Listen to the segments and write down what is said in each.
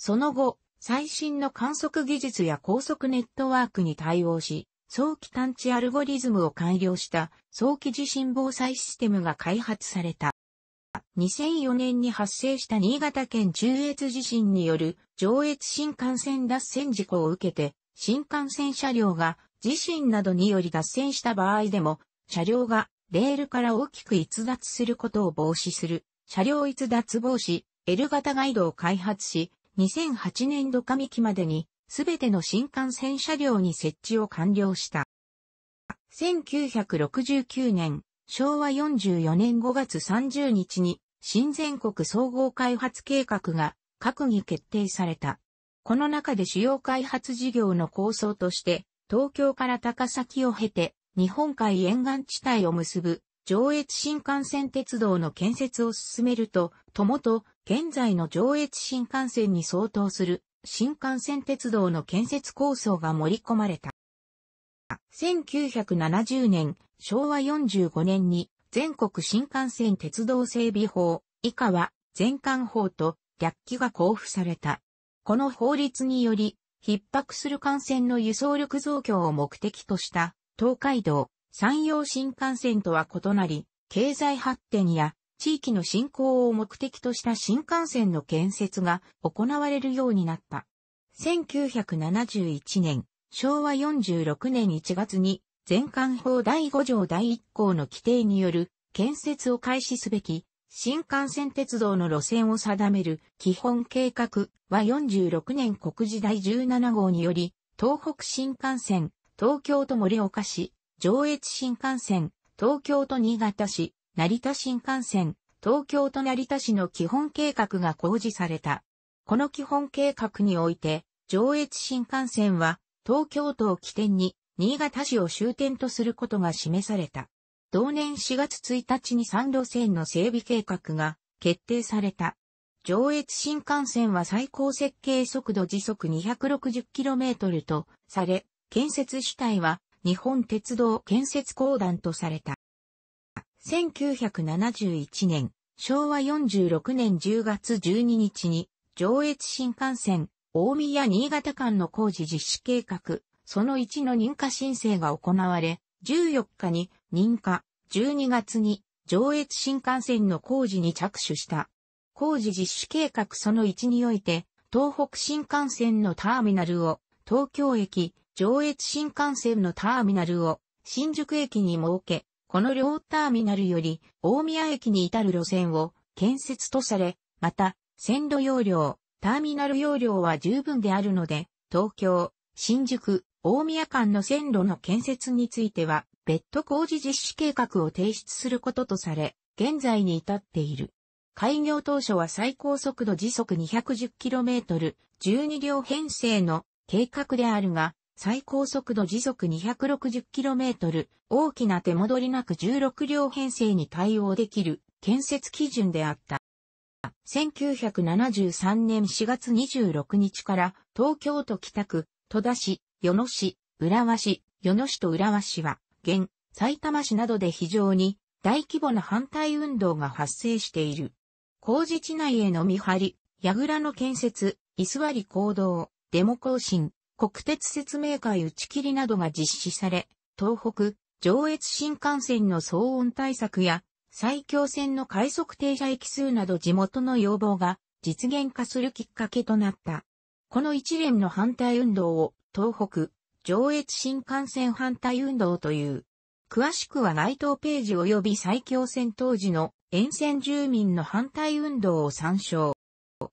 その後、最新の観測技術や高速ネットワークに対応し、早期探知アルゴリズムを改良した早期地震防災システムが開発された。2004年に発生した新潟県中越地震による上越新幹線脱線事故を受けて、新幹線車両が地震などにより脱線した場合でも、車両がレールから大きく逸脱することを防止する、車両逸脱防止、L 型ガイドを開発し、2008年度上期までに、すべての新幹線車両に設置を完了した。1969年、昭和44年5月30日に、新全国総合開発計画が閣議決定された。この中で主要開発事業の構想として、東京から高崎を経て、日本海沿岸地帯を結ぶ上越新幹線鉄道の建設を進めると、ともと現在の上越新幹線に相当する新幹線鉄道の建設構想が盛り込まれた。1970年、昭和45年に全国新幹線鉄道整備法、以下は全館法と略記が交付された。この法律により、逼迫する幹線の輸送力増強を目的とした東海道、山陽新幹線とは異なり、経済発展や地域の振興を目的とした新幹線の建設が行われるようになった。1971年、昭和46年1月に、全館法第5条第1項の規定による建設を開始すべき新幹線鉄道の路線を定める基本計画は46年国時第17号により、東北新幹線、東京都盛岡市、上越新幹線、東京都新潟市、成田新幹線、東京と成田市の基本計画が公示された。この基本計画において、上越新幹線は、東京都を起点に、新潟市を終点とすることが示された。同年4月1日に3路線の整備計画が決定された。上越新幹線は最高設計速度時速 260km とされ、建設主体は日本鉄道建設公団とされた。1971年、昭和46年10月12日に、上越新幹線、大宮新潟間の工事実施計画、その1の認可申請が行われ、14日に認可、12月に上越新幹線の工事に着手した。工事実施計画その1において、東北新幹線のターミナルを、東京駅、上越新幹線のターミナルを、新宿駅に設け、この両ターミナルより大宮駅に至る路線を建設とされ、また、線路容量、ターミナル容量は十分であるので、東京、新宿、大宮間の線路の建設については、別途工事実施計画を提出することとされ、現在に至っている。開業当初は最高速度時速 210km、12両編成の計画であるが、最高速度時速 260km、大きな手戻りなく16両編成に対応できる建設基準であった。1973年4月26日から東京都北区、戸田市、与野市、浦和市、与野市と浦和市は、現、埼玉市などで非常に大規模な反対運動が発生している。工事地内への見張り、櫓の建設、居座り行動、デモ行進、国鉄説明会打ち切りなどが実施され、東北、上越新幹線の騒音対策や、最強線の快速停車駅数など地元の要望が実現化するきっかけとなった。この一連の反対運動を東北、上越新幹線反対運動という。詳しくは該当ページ及び最強線当時の沿線住民の反対運動を参照。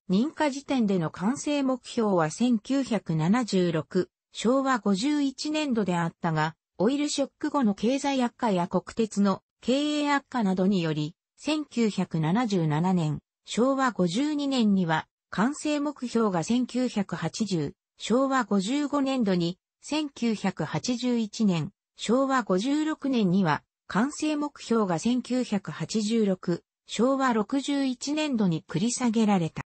認可時点での完成目標は1976、昭和51年度であったが、オイルショック後の経済悪化や国鉄の経営悪化などにより、1977年、昭和52年には、完成目標が1980、昭和55年度に、1981年、昭和56年には、完成目標が1986、昭和61年度に繰り下げられた。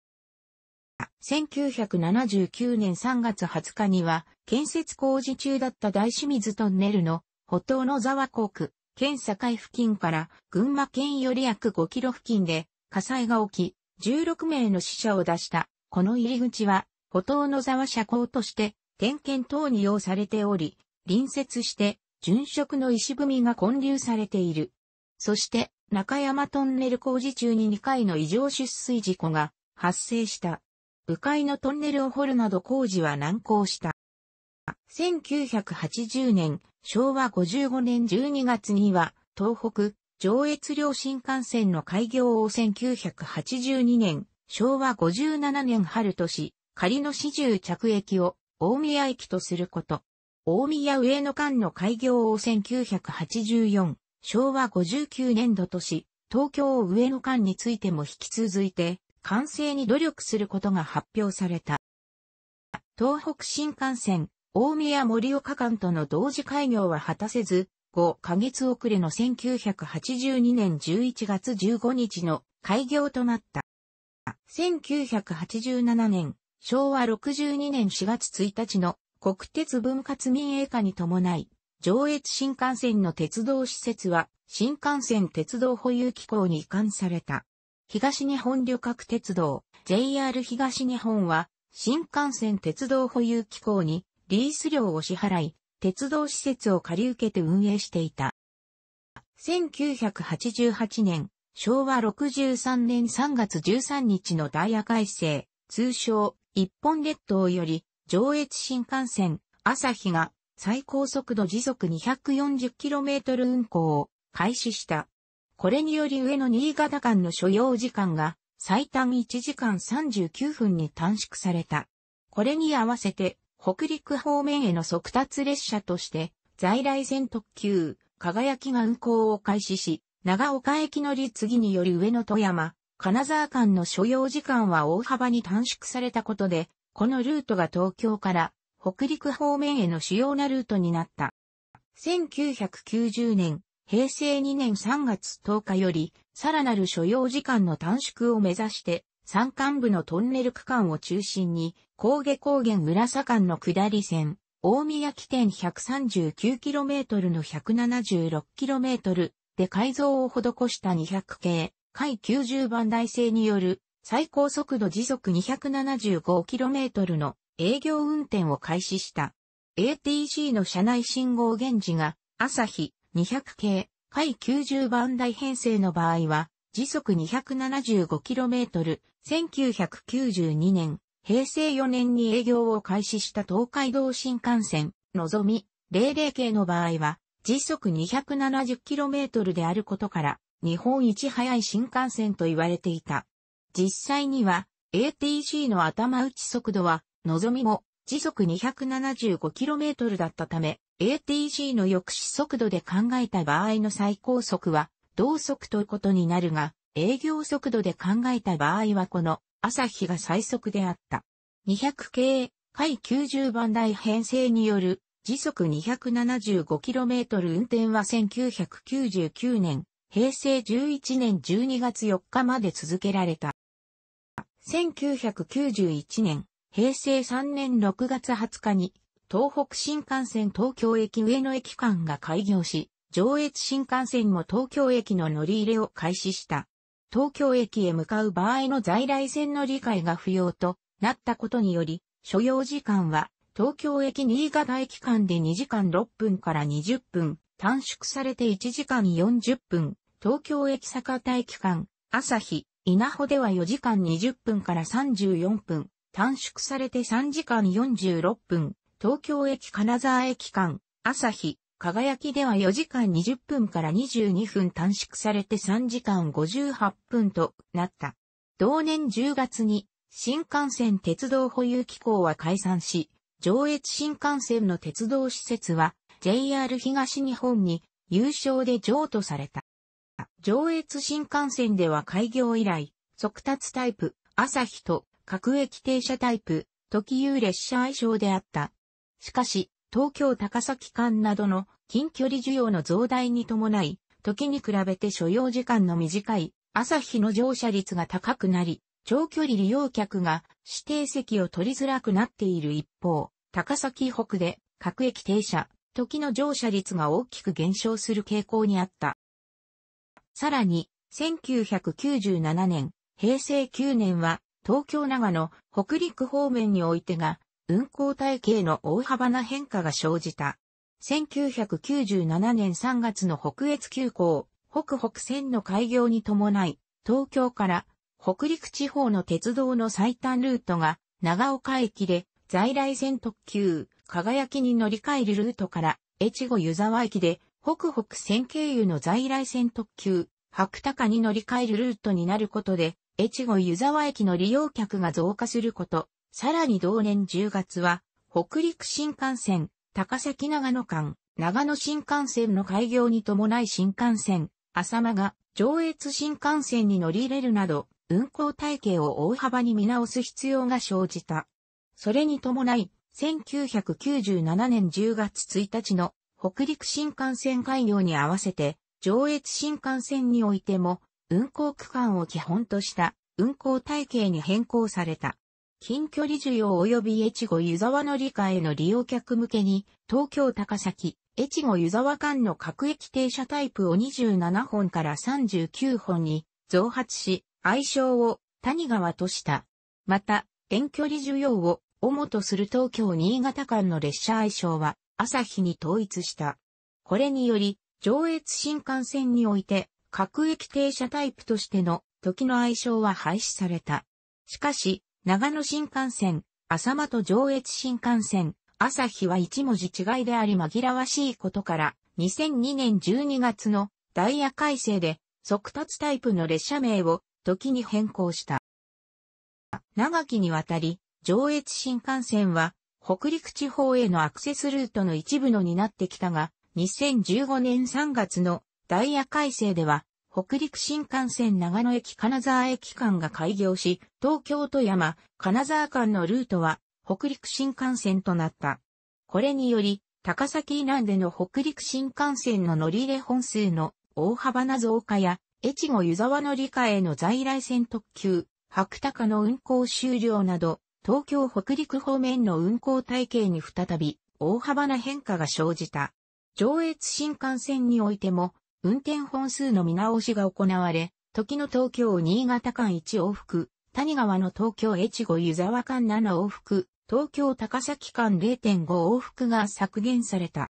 1979年3月20日には、建設工事中だった大清水トンネルの、歩道の沢港区、県境付近から群馬県より約5キロ付近で火災が起き、16名の死者を出した。この入り口は、歩道の沢車港として、点検等に用されており、隣接して、殉職の石踏みが混流されている。そして、中山トンネル工事中に2回の異常出水事故が発生した。迂回のトンネルを掘るなど工事は難航した。1980年、昭和55年12月には、東北、上越両新幹線の開業を1982年、昭和57年春とし、仮の始終着駅を大宮駅とすること。大宮上野間の開業を1984、昭和59年度とし、東京上野間についても引き続いて、完成に努力することが発表された。東北新幹線、大宮森岡間との同時開業は果たせず、5ヶ月遅れの1982年11月15日の開業となった。1987年、昭和62年4月1日の国鉄分割民営化に伴い、上越新幹線の鉄道施設は新幹線鉄道保有機構に移管された。東日本旅客鉄道 JR 東日本は新幹線鉄道保有機構にリース料を支払い、鉄道施設を借り受けて運営していた。1988年、昭和63年3月13日のダイヤ改正、通称、一本列島より、上越新幹線、朝日が最高速度時速 240km 運行を開始した。これにより上野新潟間の所要時間が最短1時間39分に短縮された。これに合わせて、北陸方面への速達列車として、在来線特急、輝きが運行を開始し、長岡駅乗り継ぎにより上野富山、金沢間の所要時間は大幅に短縮されたことで、このルートが東京から北陸方面への主要なルートになった。1990年、平成2年3月10日より、さらなる所要時間の短縮を目指して、山間部のトンネル区間を中心に、高下高原浦佐間の下り線、大宮起点 139km の 176km で改造を施した200系、海90番台制による最高速度時速 275km の営業運転を開始した。ATC の車内信号現時が、朝日、200系、回90番台編成の場合は、時速 275km、1992年、平成4年に営業を開始した東海道新幹線、のぞみ、00系の場合は、時速 270km であることから、日本一速い新幹線と言われていた。実際には、ATC の頭打ち速度は、のぞみも時速 275km だったため、ATG の抑止速度で考えた場合の最高速は同速ということになるが、営業速度で考えた場合はこの朝日が最速であった。200系、回90番台編成による時速 275km 運転は1999年、平成11年12月4日まで続けられた。1991年、平成3年6月20日に東北新幹線東京駅上野駅間が開業し、上越新幹線も東京駅の乗り入れを開始した。東京駅へ向かう場合の在来線の理解が不要となったことにより、所要時間は東京駅新潟駅間で2時間6分から20分、短縮されて1時間40分、東京駅坂田駅間、朝日、稲穂では4時間20分から34分、短縮されて3時間46分、東京駅金沢駅間、朝日、輝きでは4時間20分から22分短縮されて3時間58分となった。同年10月に新幹線鉄道保有機構は解散し、上越新幹線の鉄道施設は JR 東日本に有償で譲渡された。上越新幹線では開業以来、速達タイプ、朝日と各駅停車タイプ、時有列車愛称であったしかし、東京高崎間などの近距離需要の増大に伴い、時に比べて所要時間の短い朝日の乗車率が高くなり、長距離利用客が指定席を取りづらくなっている一方、高崎北で各駅停車、時の乗車率が大きく減少する傾向にあった。さらに、1997年、平成9年は、東京長野、北陸方面においてが、運行体系の大幅な変化が生じた。1997年3月の北越急行、北北線の開業に伴い、東京から北陸地方の鉄道の最短ルートが長岡駅で在来線特急、輝きに乗り換えるルートから、越後湯沢駅で北北線経由の在来線特急、白鷹に乗り換えるルートになることで、越後湯沢駅の利用客が増加すること、さらに同年10月は、北陸新幹線、高崎長野間、長野新幹線の開業に伴い新幹線、浅間が上越新幹線に乗り入れるなど、運行体系を大幅に見直す必要が生じた。それに伴い、1997年10月1日の北陸新幹線開業に合わせて、上越新幹線においても、運行区間を基本とした運行体系に変更された。近距離需要及び越後湯沢の理科への利用客向けに、東京高崎、越後湯沢間の各駅停車タイプを27本から39本に増発し、愛称を谷川とした。また、遠距離需要を主とする東京新潟間の列車愛称は朝日に統一した。これにより、上越新幹線において、各駅停車タイプとしての時の愛称は廃止された。しかし、長野新幹線、浅間と上越新幹線、朝日は一文字違いであり紛らわしいことから、2002年12月のダイヤ改正で速達タイプの列車名を時に変更した。長きにわたり、上越新幹線は北陸地方へのアクセスルートの一部のになってきたが、2015年3月のダイヤ改正では北陸新幹線長野駅金沢駅間が開業し、東京都山、金沢間のルートは北陸新幹線となった。これにより、高崎以南での北陸新幹線の乗り入れ本数の大幅な増加や、越後湯沢の理科への在来線特急、白鷹の運行終了など、東京北陸方面の運行体系に再び大幅な変化が生じた。上越新幹線においても、運転本数の見直しが行われ、時の東京新潟間1往復、谷川の東京越後湯沢間7往復、東京高崎間0.5往復が削減された。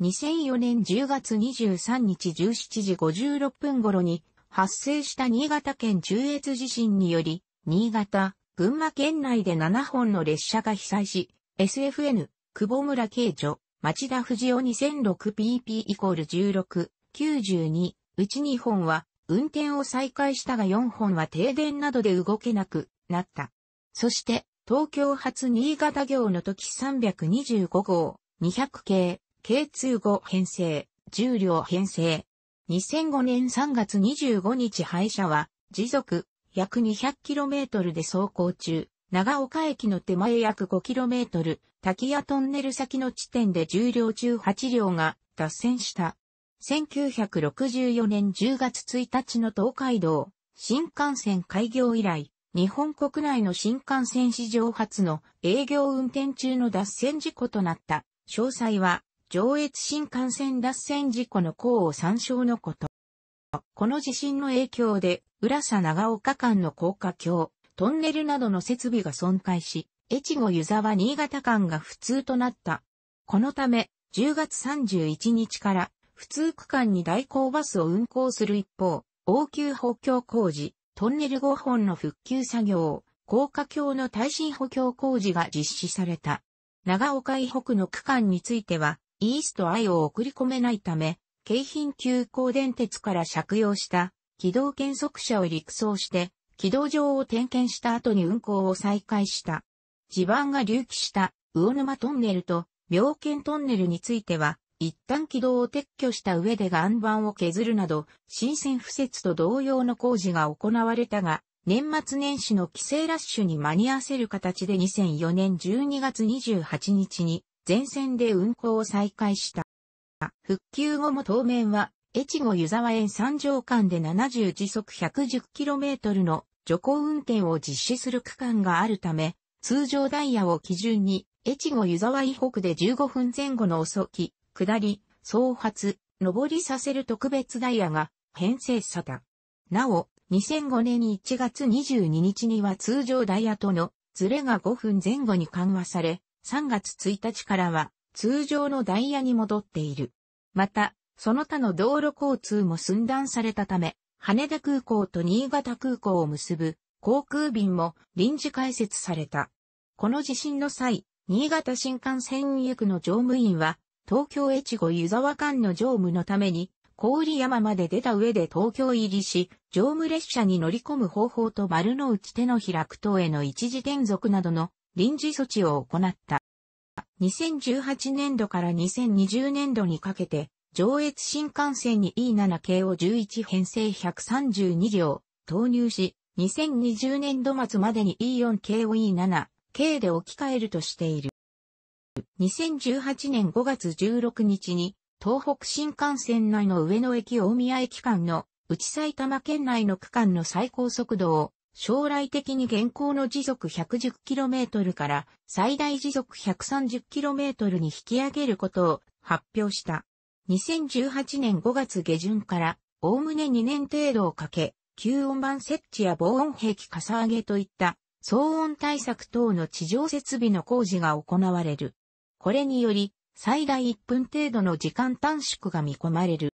2004年10月23日17時56分頃に発生した新潟県中越地震により、新潟、群馬県内で7本の列車が被災し、SFN、久保村慶女、町田藤尾 2006pp イコール16、92、うち2本は運転を再開したが4本は停電などで動けなくなった。そして、東京発新潟行の時325号、200系、K25 編成、重量両編成。2005年3月25日廃車は、時速約 200km で走行中、長岡駅の手前約 5km、滝谷トンネル先の地点で重量両中8両が脱線した。1964年10月1日の東海道新幹線開業以来、日本国内の新幹線史上初の営業運転中の脱線事故となった。詳細は、上越新幹線脱線事故の項を参照のこと。この地震の影響で、浦佐長岡間の高架橋、トンネルなどの設備が損壊し、越後湯沢新潟間が不通となった。このため、10月31日から普通区間に代行バスを運行する一方、応急補強工事、トンネル5本の復旧作業、高架橋の耐震補強工事が実施された。長岡以北の区間については、イーストアイを送り込めないため、京浜急行電鉄から借用した軌道検測車を陸送して、軌道上を点検した後に運行を再開した。地盤が隆起した魚沼トンネルと妙見トンネルについては、一旦軌道を撤去した上で岩盤を削るなど、新鮮敷設と同様の工事が行われたが、年末年始の帰省ラッシュに間に合わせる形で2004年12月28日に全線で運行を再開した。復旧後も当面は、越後湯沢園三条間で70時速 110km の徐行運転を実施する区間があるため、通常ダイヤを基準に、越後湯沢以北で15分前後の遅き、下り、総発、上りさせる特別ダイヤが編成された。なお、2005年1月22日には通常ダイヤとのズレが5分前後に緩和され、3月1日からは通常のダイヤに戻っている。また、その他の道路交通も寸断されたため、羽田空港と新潟空港を結ぶ航空便も臨時開設された。この地震の際、新潟新幹線行くの乗務員は東京越後湯沢間の乗務のために、小売山まで出た上で東京入りし、乗務列車に乗り込む方法と丸の内手の開く等への一時転属などの臨時措置を行った。2018年度から2020年度にかけて、上越新幹線に E7 系を11編成132両投入し、2020年度末までに E4 系を E7 系で置き換えるとしている。2018年5月16日に、東北新幹線内の上野駅大宮駅間の、内埼玉県内の区間の最高速度を、将来的に現行の時速 110km から最大時速 130km に引き上げることを発表した。2018年5月下旬から、おおむね2年程度をかけ、吸音板設置や防音壁かさ上げといった騒音対策等の地上設備の工事が行われる。これにより、最大1分程度の時間短縮が見込まれる。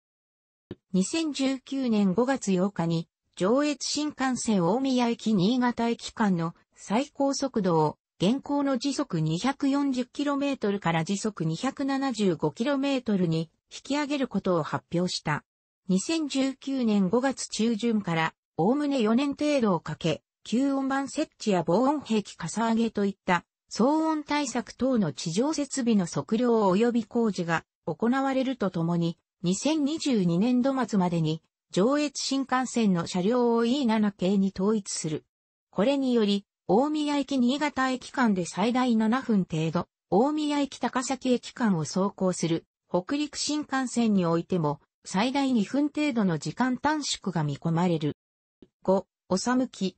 2019年5月8日に、上越新幹線大宮駅新潟駅間の最高速度を現行の時速 240km から時速 275km に引き上げることを発表した。2019年5月中旬から、おおむね4年程度をかけ、吸音板設置や防音壁かさ上げといった騒音対策等の地上設備の測量及び工事が行われるとともに、2022年度末までに上越新幹線の車両を E7 系に統一する。これにより、大宮駅新潟駅間で最大7分程度、大宮駅高崎駅間を走行する北陸新幹線においても最大2分程度の時間短縮が見込まれる。5、おさむき。